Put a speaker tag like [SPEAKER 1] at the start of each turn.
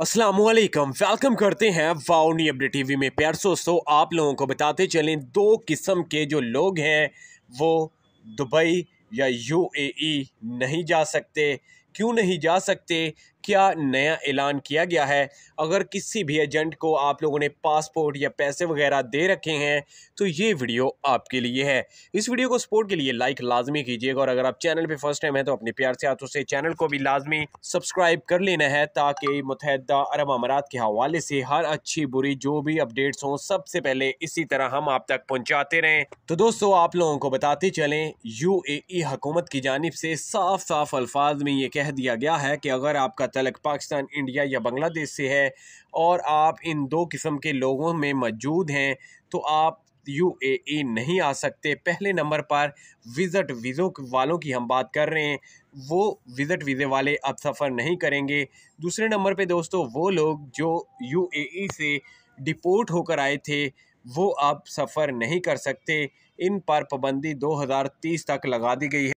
[SPEAKER 1] Aslam welcome करते हैं वाउनी update TV में प्यार दोस्तों आप लोगों को बताते चलें दो किस्म के जो लोग हैं वो दुबई या यूएई नहीं जा सकते क्यों नहीं जा सकते क्या नया ऐलान किया गया है अगर किसी भी एजेंट को आप लोगों ने पासपोर्ट या पैसे वगैरह दे रखे हैं तो ये वीडियो आपके लिए है इस वीडियो को सपोर्ट के लिए लाइक लाजमी कीजिएगा और अगर आप चैनल पर फर्स्ट टाइम है तो अपने प्यार से हाथों से चैनल को भी लाजमी सब्सक्राइब कर लेना है ताकि मुतहदा अरब अमारात के हवाले से हर अच्छी बुरी जो भी अपडेट्स हों सबसे पहले इसी तरह हम आप तक पहुंचाते रहें तो दोस्तों आप लोगों को बताते चलें यू हुकूमत की जानब से साफ साफ अल्फाज में ये कह दिया गया है कि अगर आपका तलक पाकिस्तान इंडिया या बांग्लादेश से है और आप इन दो किस्म के लोगों में मौजूद हैं तो आप यू ए नहीं आ सकते पहले नंबर पर विज़ट वीज़ों वालों की हम बात कर रहे हैं वो विज़ट वीज़े वाले अब सफ़र नहीं करेंगे दूसरे नंबर पे दोस्तों वो लोग जो यू ए ई से डिपोर्ट होकर आए थे वो अब सफ़र नहीं कर सकते इन पर पाबंदी 2030 तक लगा दी गई है